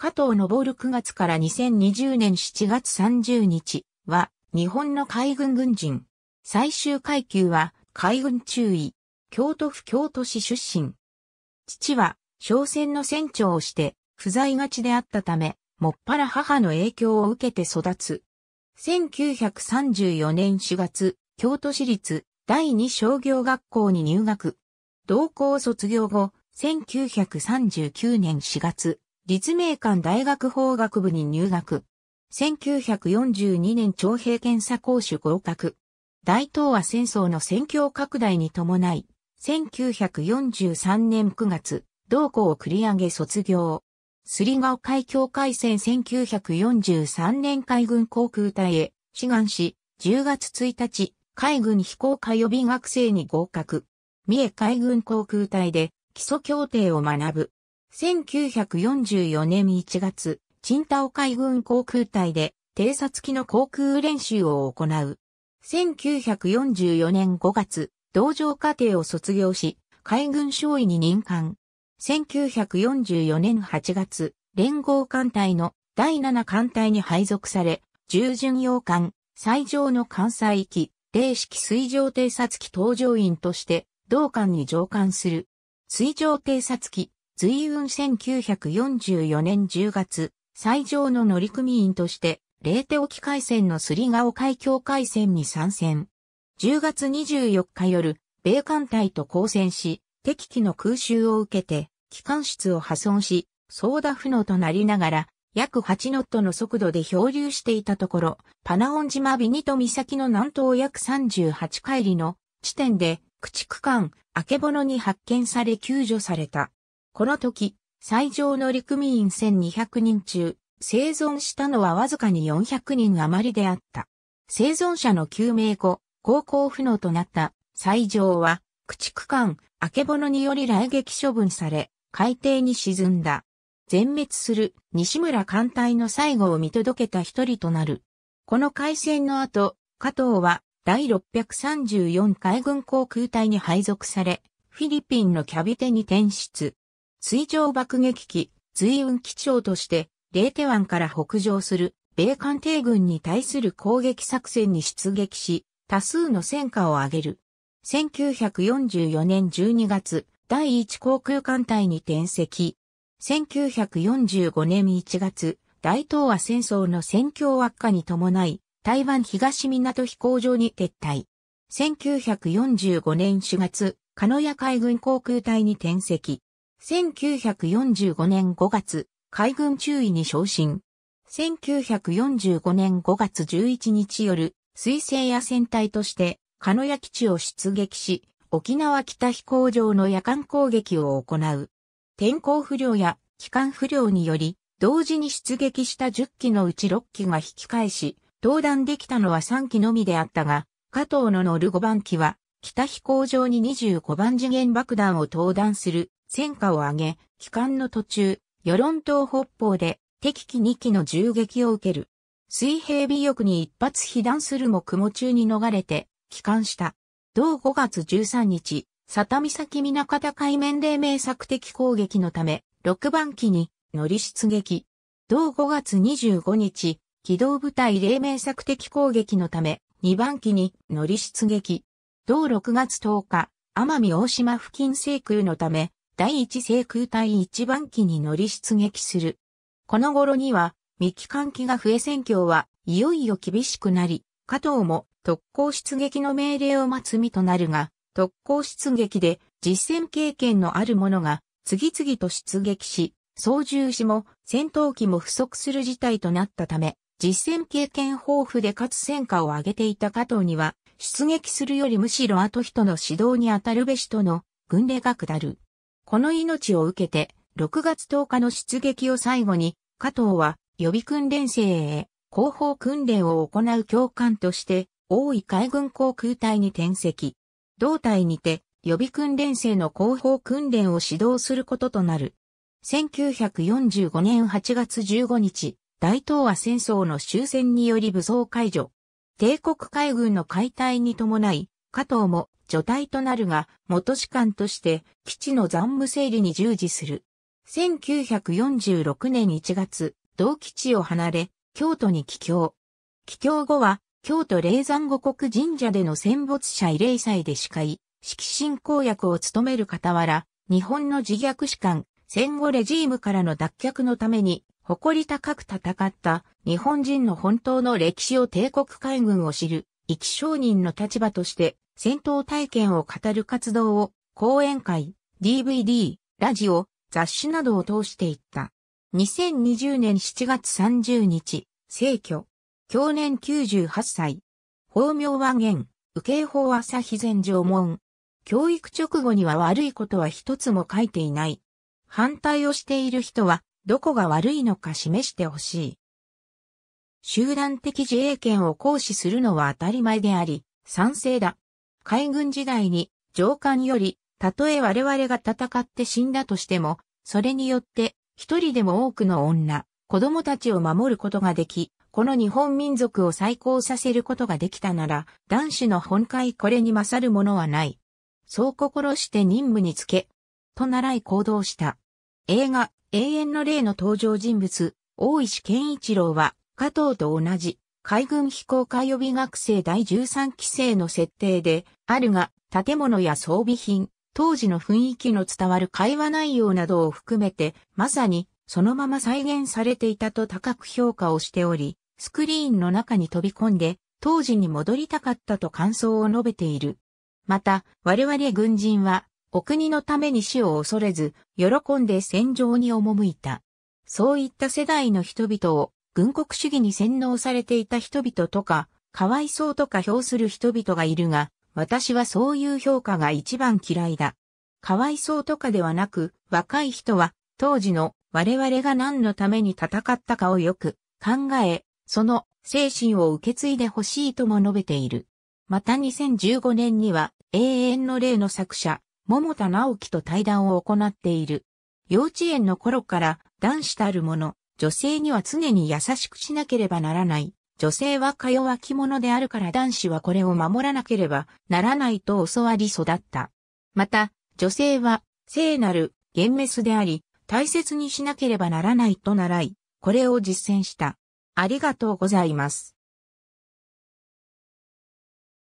加藤昇9月から2020年7月30日は日本の海軍軍人。最終階級は海軍中尉。京都府京都市出身。父は商船の船長をして不在がちであったため、もっぱら母の影響を受けて育つ。1934年4月、京都市立第二商業学校に入学。同校卒業後、1939年4月、立命館大学法学部に入学。1942年徴兵検査講習合格。大東亜戦争の戦況拡大に伴い、1943年9月、同校を繰り上げ卒業。すりオ海峡海戦1943年海軍航空隊へ志願し、10月1日、海軍飛行科予備学生に合格。三重海軍航空隊で基礎協定を学ぶ。1944年1月、チン海軍航空隊で偵察機の航空練習を行う。1944年5月、同乗課程を卒業し、海軍少尉に任官。1944年8月、連合艦隊の第7艦隊に配属され、従巡洋艦、最上の艦載機、零式水上偵察機搭乗員として、同艦に乗艦する。水上偵察機、随雲1944年10月、最上の乗組員として、レーテ沖海戦のすりが海峡海戦に参戦。10月24日夜、米艦隊と交戦し、敵機の空襲を受けて、機関室を破損し、ソーダ不能となりながら、約8ノットの速度で漂流していたところ、パナオン島ビニト岬の南東約38海里の地点で、駆逐艦、アケボノに発見され救助された。この時、最上の陸民1200人中、生存したのはわずかに400人余りであった。生存者の救命後、航行不能となった最上は、駆逐艦、あけぼのにより来撃処分され、海底に沈んだ。全滅する西村艦隊の最後を見届けた一人となる。この海戦の後、加藤は第634海軍航空隊に配属され、フィリピンのキャビテに転出。水上爆撃機、随運機長として、レーテ湾から北上する米艦艇軍に対する攻撃作戦に出撃し、多数の戦果を上げる。1944年12月、第1航空艦隊に転籍。1945年1月、大東亜戦争の戦況悪化に伴い、台湾東港飛行場に撤退。1945年4月、鹿屋海軍航空隊に転籍。1945年5月、海軍中尉に昇進。1945年5月11日夜、水星や船隊として、鹿屋基地を出撃し、沖縄北飛行場の夜間攻撃を行う。天候不良や機関不良により、同時に出撃した10機のうち6機が引き返し、登壇できたのは3機のみであったが、加藤の乗る5番機は、北飛行場に25番次元爆弾を登壇する戦果を挙げ、帰還の途中、与論島北方で敵機2機の銃撃を受ける。水平尾翼に一発被弾するも雲中に逃れて、帰還した。同5月13日、佐田岬港海面黎明作的攻撃のため、6番機に乗り出撃。同5月25日、機動部隊黎明作的攻撃のため、2番機に乗り出撃。同6月10日、奄美大島付近制空のため、第一制空隊一番機に乗り出撃する。この頃には、未帰還機が増え戦況はいよいよ厳しくなり、加藤も特攻出撃の命令を待つ身となるが、特攻出撃で実戦経験のある者が次々と出撃し、操縦士も戦闘機も不足する事態となったため、実戦経験豊富でかつ戦果を上げていた加藤には、出撃するよりむしろ後人の指導に当たるべしとの軍令が下る。この命を受けて、6月10日の出撃を最後に、加藤は予備訓練生へ後方訓練を行う教官として、大井海軍航空隊に転籍。同隊にて予備訓練生の後方訓練を指導することとなる。1945年8月15日、大東亜戦争の終戦により武装解除。帝国海軍の解体に伴い、加藤も除隊となるが、元士官として基地の残務整理に従事する。1946年1月、同基地を離れ、京都に帰郷。帰郷後は、京都霊山五国神社での戦没者慰霊祭で司会、式進行役を務める傍ら、日本の自虐士官、戦後レジームからの脱却のために、誇り高く戦った日本人の本当の歴史を帝国海軍を知る生き証人の立場として、戦闘体験を語る活動を、講演会、DVD、ラジオ、雑誌などを通していった。2020年7月30日、逝去。去年98歳。法名は現、右京法朝日前上門。教育直後には悪いことは一つも書いていない。反対をしている人は、どこが悪いのか示してほしい。集団的自衛権を行使するのは当たり前であり、賛成だ。海軍時代に上官より、たとえ我々が戦って死んだとしても、それによって一人でも多くの女、子供たちを守ることができ、この日本民族を再興させることができたなら、男子の本会これに勝るものはない。そう心して任務につけ、と習い行動した。映画、永遠の霊の登場人物、大石健一郎は、加藤と同じ、海軍飛行科予備学生第13期生の設定で、あるが、建物や装備品、当時の雰囲気の伝わる会話内容などを含めて、まさに、そのまま再現されていたと高く評価をしており、スクリーンの中に飛び込んで、当時に戻りたかったと感想を述べている。また、我々軍人は、お国のために死を恐れず、喜んで戦場に赴いた。そういった世代の人々を軍国主義に洗脳されていた人々とか、かわいそうとか評する人々がいるが、私はそういう評価が一番嫌いだ。かわいそうとかではなく、若い人は、当時の我々が何のために戦ったかをよく考え、その精神を受け継いでほしいとも述べている。また2015年には、永遠の霊の作者、桃田直樹と対談を行っている。幼稚園の頃から男子たるもの、女性には常に優しくしなければならない。女性はか弱き者であるから男子はこれを守らなければならないと教わり育った。また、女性は聖なる厳滅であり、大切にしなければならないと習い、これを実践した。ありがとうございます。